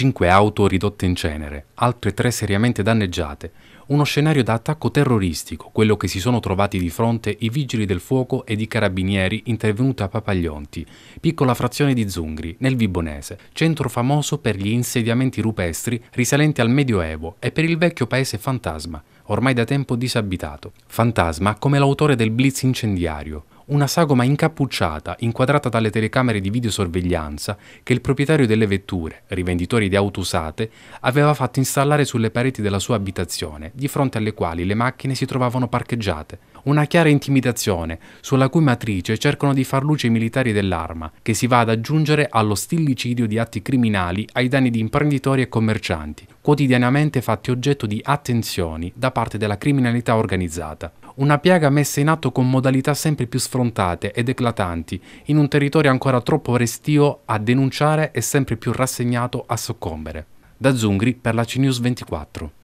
cinque auto ridotte in cenere, altre tre seriamente danneggiate, uno scenario da attacco terroristico, quello che si sono trovati di fronte i vigili del fuoco ed i carabinieri intervenuti a Papaglionti, piccola frazione di Zungri, nel Vibonese, centro famoso per gli insediamenti rupestri risalenti al Medioevo e per il vecchio paese fantasma, ormai da tempo disabitato. Fantasma come l'autore del blitz incendiario, una sagoma incappucciata, inquadrata dalle telecamere di videosorveglianza che il proprietario delle vetture, rivenditori di auto usate, aveva fatto installare sulle pareti della sua abitazione, di fronte alle quali le macchine si trovavano parcheggiate. Una chiara intimidazione, sulla cui matrice cercano di far luce i militari dell'arma, che si va ad aggiungere allo stillicidio di atti criminali ai danni di imprenditori e commercianti, quotidianamente fatti oggetto di attenzioni da parte della criminalità organizzata. Una piaga messa in atto con modalità sempre più sfrontate ed eclatanti, in un territorio ancora troppo restio a denunciare e sempre più rassegnato a soccombere. Da Zungri per la CNews 24.